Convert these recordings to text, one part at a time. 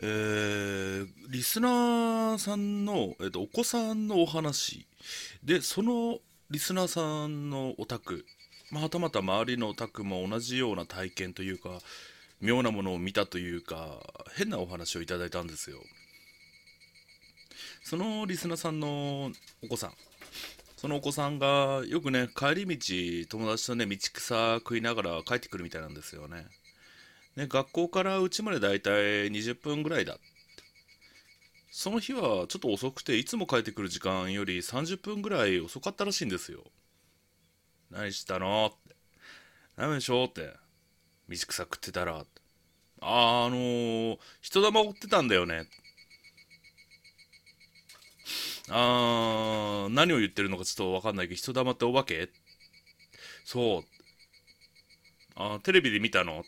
えー、リスナーさんの、えーと、お子さんのお話でそのリスナーさんのお宅、まあ、はたまた周りのお宅も同じような体験というか妙なものを見たというか変なお話をいただいたんですよそのリスナーさんのお子さんそのお子さんがよくね帰り道友達とね道草食いながら帰ってくるみたいなんですよねね、学校からうちまでだいたい20分ぐらいだその日はちょっと遅くていつも帰ってくる時間より30分ぐらい遅かったらしいんですよ何したのって何でしょうって道草食ってたらあああのー、人玉追ってたんだよねああ、何を言ってるのかちょっと分かんないけど人玉ってお化けそうあテレビで見たの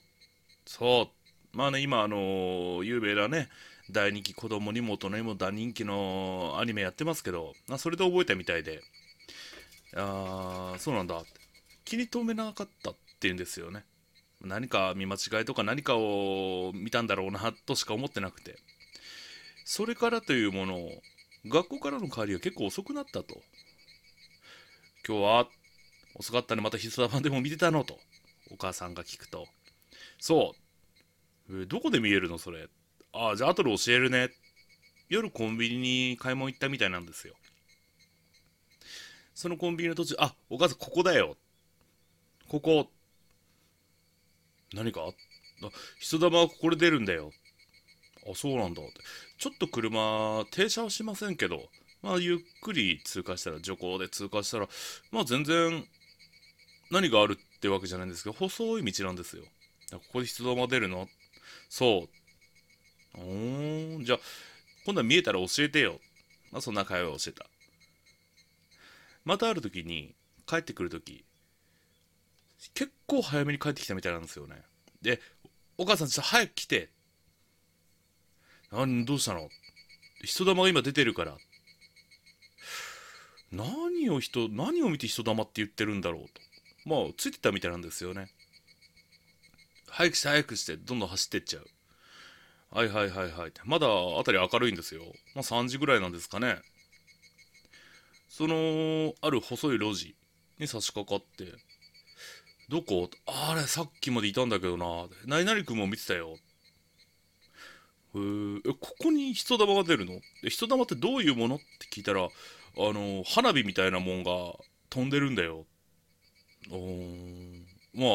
そうまあね今あの有名なね大人気子供にも大人にも大人気のアニメやってますけど、まあ、それで覚えたみたいでああそうなんだ気に留めなかったっていうんですよね何か見間違いとか何かを見たんだろうなとしか思ってなくてそれからというものを学校からの帰りが結構遅くなったと今日は遅かったねまた必殺版でも見てたのとお母さんが聞くとそう、えー、どこで見えるのそれああじゃあ後で教えるね夜コンビニに買い物行ったみたいなんですよそのコンビニの途中あお母さんここだよここ何かあ人玉はここで出るんだよあそうなんだってちょっと車停車はしませんけどまあゆっくり通過したら徐行で通過したらまあ全然何があるってわけじゃないんですけど細い道なんですよここで出動も出るのそう。うー、じゃあ、今度は見えたら教えてよ。まあ、そんな会話をしてた。またある時に、帰ってくる時、結構早めに帰ってきたみたいなんですよね。で、お母さんちょっと早く来て。何、どうしたの人玉が今出てるから。何を人、何を見て人玉って言ってるんだろうと。まあ、ついてたみたいなんですよね。早くして早くしてどんどん走ってっちゃうはいはいはいはいまだ辺り明るいんですよまあ3時ぐらいなんですかねそのある細い路地に差し掛かってどこあれさっきまでいたんだけどな何々君も見てたよえここに人玉が出るので人玉ってどういうものって聞いたらあの花火みたいなもんが飛んでるんだよおまあ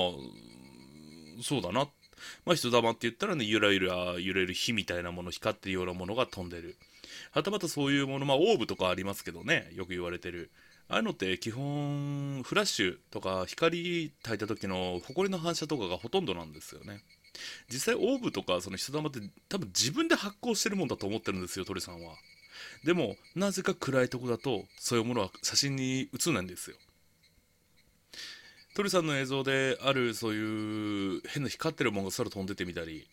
そうだな。まあ、人玉って言ったらね、ゆらゆら揺れる火みたいなもの、光ってるようなものが飛んでる。はたまたそういうもの、まあ、オーブとかありますけどね、よく言われてる。ああいうのって基本、フラッシュとか光焚いた時の埃の反射とかがほとんどなんですよね。実際、オーブとかその人玉って多分自分で発光してるもんだと思ってるんですよ、鳥さんは。でも、なぜか暗いとこだと、そういうものは写真に写らないんですよ。トリさんの映像であるそういう変な光ってるものが空飛んでてみたり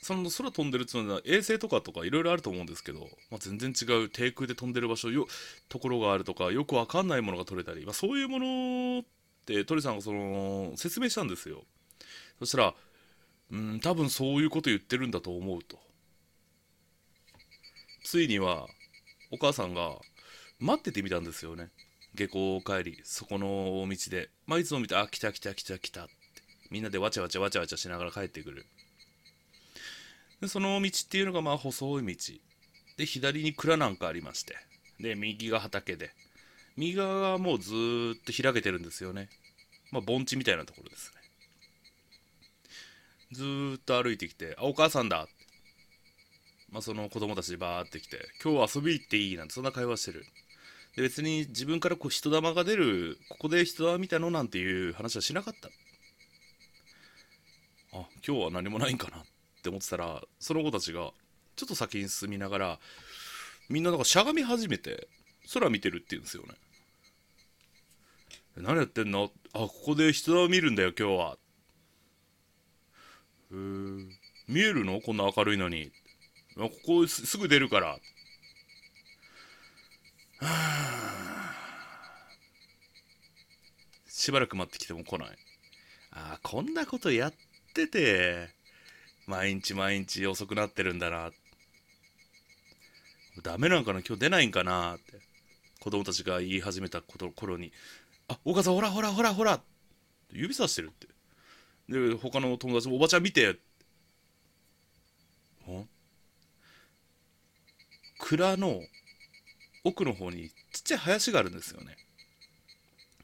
その空飛んでるっていうのは衛星とかとかいろいろあると思うんですけど、まあ、全然違う低空で飛んでる場所よところがあるとかよくわかんないものが撮れたり、まあ、そういうものって鳥さんがその説明したんですよそしたらうん多分そういうこと言ってるんだと思うとついにはお母さんが待っててみたんですよね下校帰り、そこの道で、まあ、いつも見て、あ、来た来た来た来たって、みんなでわちゃわちゃわちゃわちゃしながら帰ってくる。で、その道っていうのが、まあ、細い道。で、左に蔵なんかありまして、で、右が畑で、右側はもうずーっと開けてるんですよね。まあ、盆地みたいなところですね。ずーっと歩いてきて、あ、お母さんだまあ、その子供たちバーって来て、今日遊び行っていいなんて、そんな会話してる。で別に自分からこう人玉が出るここで人玉見たのなんていう話はしなかったあ今日は何もないんかなって思ってたらその子たちがちょっと先に進みながらみんななんかしゃがみ始めて空見てるって言うんですよね何やってんのあここで人玉見るんだよ今日はうん見えるのこんな明るいのにここすぐ出るからしばらく待ってきても来ないあこんなことやってて毎日毎日遅くなってるんだなダメなんかな今日出ないんかなって子供たちが言い始めたこと頃に「あお母さんほらほらほらほら」指さしてるってで他の友達も「おばちゃん見て」蔵の奥の方にちっちゃい林があるんですよね。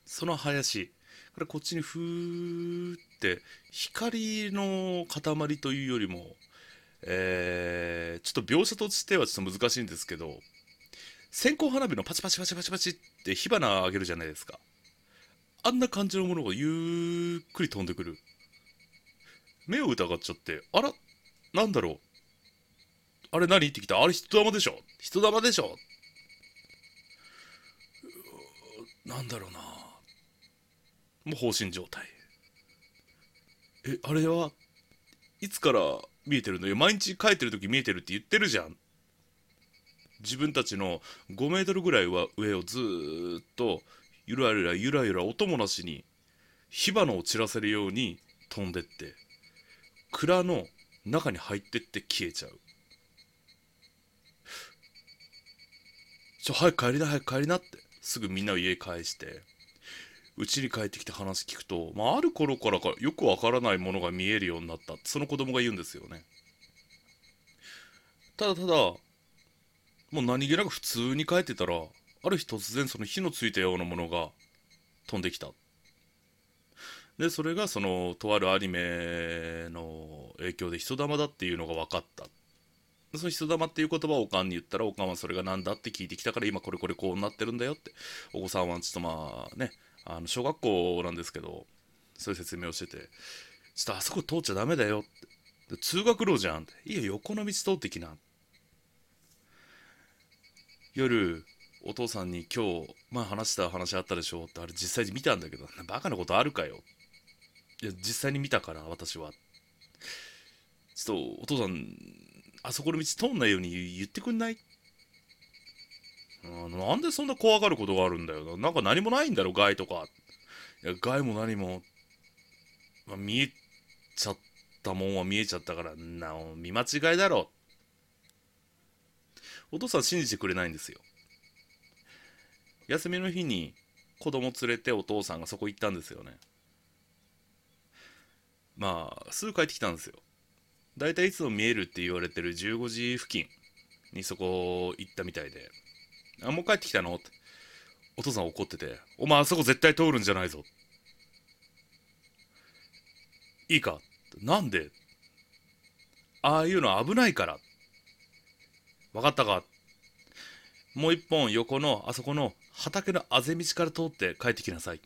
その林からこっちにふーって光の塊というよりも、えー、ちょっと描写としてはちょっと難しいんですけど線香花火のパチパチパチパチパチって火花あげるじゃないですかあんな感じのものがゆっくり飛んでくる目を疑っちゃってあらなんだろうあれ何ってきたあれ人玉でしょ人玉でしょなんだろうなもう放心状態えあれはいつから見えてるのよ毎日書いてる時見えてるって言ってるじゃん自分たちの5メートルぐらいは上をずっとゆらゆらゆらゆら音もなしに火花を散らせるように飛んでって蔵の中に入ってって消えちゃうちょ早く帰りな早く帰りなってすぐみんなを家返して家に帰ってきて話聞くと、まあ、ある頃からかよくわからないものが見えるようになったその子供が言うんですよねただただもう何気なく普通に帰ってたらある日突然その火のついたようなものが飛んできたでそれがそのとあるアニメの影響で人玉だっていうのが分かったその人玉っていう言葉をおかんに言ったら、おかんはそれが何だって聞いてきたから、今これこれこうなってるんだよって、お子さんはちょっとまあね、あの小学校なんですけど、そういう説明をしてて、ちょっとあそこ通っちゃダメだよって、通学路じゃんって、いいよ、横の道通ってきな。夜、お父さんに今日、前話した話あったでしょって、あれ実際に見たんだけど、バカなことあるかよ。いや、実際に見たから、私は。ちょっとお父さんあそこの道通んないように言ってくんないあなんでそんな怖がることがあるんだよな。なんか何もないんだろ、害とか。いや、害も何も、まあ、見えちゃったもんは見えちゃったから、なお、見間違いだろ。お父さん信じてくれないんですよ。休みの日に子供連れてお父さんがそこ行ったんですよね。まあ、すぐ帰ってきたんですよ。大体いつも見えるって言われてる15時付近にそこ行ったみたいで、あ、もう帰ってきたのって。お父さん怒ってて、お前あそこ絶対通るんじゃないぞ。いいかなんでああいうの危ないから。分かったかもう一本横のあそこの畑のあぜ道から通って帰ってきなさい。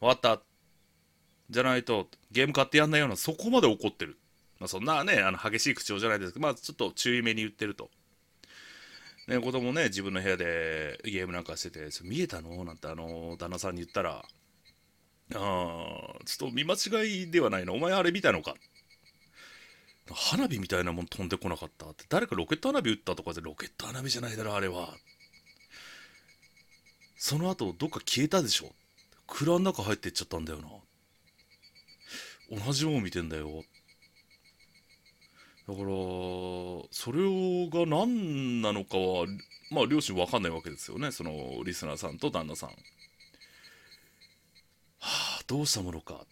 分かった。じゃないとゲーム買ってやんないようなそこまで怒ってる、まあ、そんなねあの激しい口調じゃないですけど、まあ、ちょっと注意めに言ってると。ね、子供ね自分の部屋でゲームなんかしてて「見えたの?」なんてあの旦那さんに言ったら「ああちょっと見間違いではないのお前あれ見たのか」花火みたいなもん飛んでこなかったって誰かロケット花火撃ったとかでロケット花火じゃないだろあれはその後どっか消えたでしょ蔵の中入っていっちゃったんだよな同じもの見てんだよだからそれが何なのかはまあ両親分かんないわけですよねそのリスナーさんと旦那さんはあどうしたものか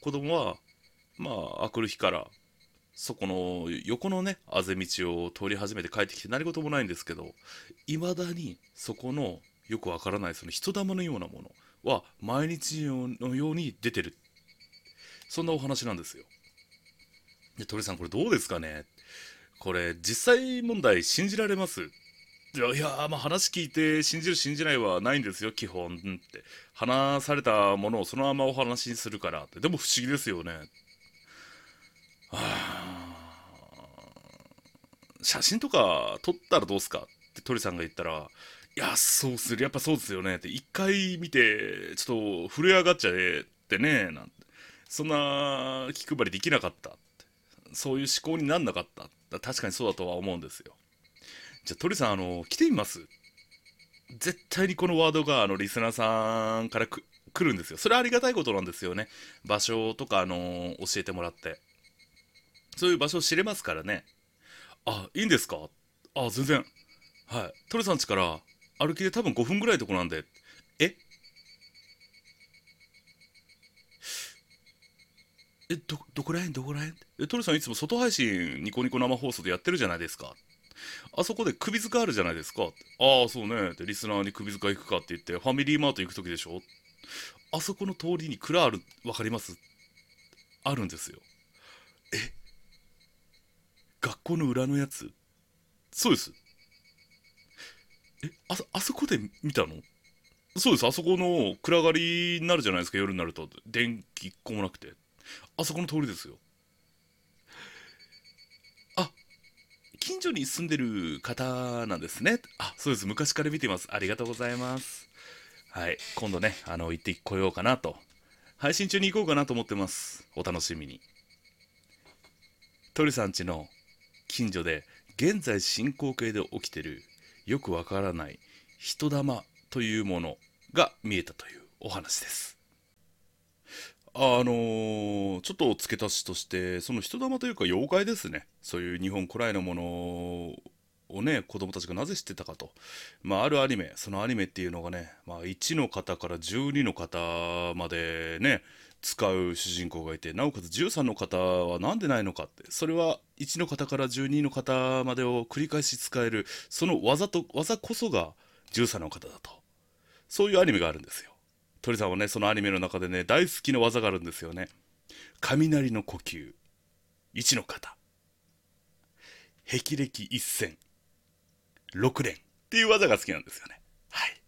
子供はまあ明くる日からそこの横のねあぜ道を通り始めて帰ってきて何事もないんですけどいまだにそこのよくわからないその人玉のようなものは毎日のように出てるそんなお話なんですよ。で、鳥さん、これどうですかねこれ、実際問題信じられますいや、いやまあ話聞いて信じる信じないはないんですよ、基本って。話されたものをそのままお話にするからって。でも不思議ですよね。はあ、写真とか撮ったらどうすかって鳥さんが言ったら、いや、そうする、やっぱそうですよねって、一回見て、ちょっと震え上がっちゃえってね、なんて。そんな気配りできなかったそういう思考になんなかった確かにそうだとは思うんですよじゃあ鳥さんあの来てみます絶対にこのワードがあのリスナーさんから来るんですよそれはありがたいことなんですよね場所とかあの教えてもらってそういう場所を知れますからねあいいんですかあ全然はい鳥さんちから歩きで多分5分ぐらいのとこなんでえどどこら辺どこら辺えトルさんいつも外配信ニコニコ生放送でやってるじゃないですかあそこで首塚あるじゃないですかああそうねってリスナーに首塚行くかって言ってファミリーマート行く時でしょあそこの通りに蔵ある分かりますあるんですよえ学校の裏のやつそうですえああそこで見たのそうですあそこの暗がりになるじゃないですか夜になると電気1個もなくてあそこの通りですよ。あ、近所に住んでる方なんですね。あ、そうです。昔から見てます。ありがとうございます。はい。今度ね、あの、行ってこようかなと。配信中に行こうかなと思ってます。お楽しみに。鳥さんちの近所で現在進行形で起きてるよくわからない人玉というものが見えたというお話です。あのー、ちょっと付け足しとして、その人玉というか妖怪ですね。そういう日本古来のものをね、子供たちがなぜ知ってたかと。まあ、あるアニメ、そのアニメっていうのがね、まあ、1の方から12の方までね、使う主人公がいて、なおかつ13の方は何でないのかって、それは1の方から12の方までを繰り返し使える、その技と、技こそが13の方だと。そういうアニメがあるんですよ。鳥さんはねそのアニメの中でね大好きな技があるんですよね雷の呼吸一の型霹靂一戦六連っていう技が好きなんですよねはい